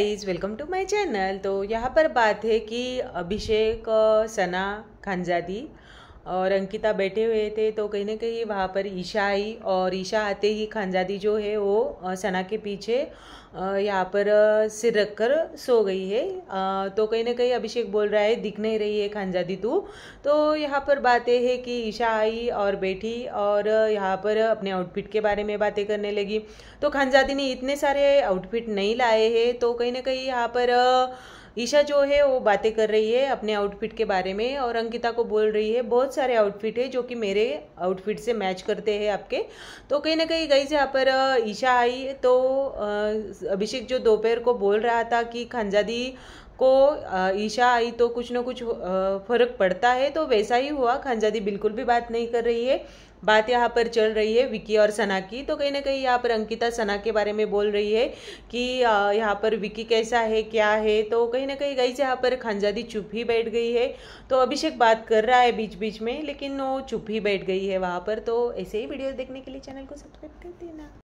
guys welcome to my channel तो यहाँ पर बात है कि अभिषेक सना खानजादी और अंकिता बैठे हुए थे तो कहीं ना कहीं वहाँ पर ईशा आई और ईशा आते ही खानजादी जो है वो सना के पीछे यहाँ पर सिर रख कर सो गई है तो कहीं ना कहीं अभिषेक बोल रहा है दिख नहीं रही है खानजादी तू तो यहाँ पर बातें है कि ईशा आई और बैठी और यहाँ पर अपने आउटफिट के बारे में बातें करने लगी तो खानजादी ने इतने सारे आउटफिट नहीं लाए हैं तो कहीं ना कहीं यहाँ पर ईशा जो है वो बातें कर रही है अपने आउटफिट के बारे में और अंकिता को बोल रही है बहुत सारे आउटफिट है जो कि मेरे आउटफिट से मैच करते हैं आपके तो कहीं ना कहीं गई जहाँ पर ईशा आई तो अभिषेक जो दोपहर को बोल रहा था कि खानजादी को ईशा आई तो कुछ ना कुछ फर्क पड़ता है तो वैसा ही हुआ खानजादी बिल्कुल भी बात नहीं कर रही है बात यहाँ पर चल रही है विकी और सना की तो कहीं ना कहीं यहाँ पर अंकिता सना के बारे में बोल रही है कि यहाँ पर विकी कैसा है क्या है तो कहीं ना कहीं गई यहाँ पर खानजादी चुप ही बैठ गई है तो अभिषेक बात कर रहा है बीच बीच में लेकिन वो चुप ही बैठ गई है वहाँ पर तो ऐसे ही वीडियो देखने के लिए चैनल को सब्सक्राइब कर देना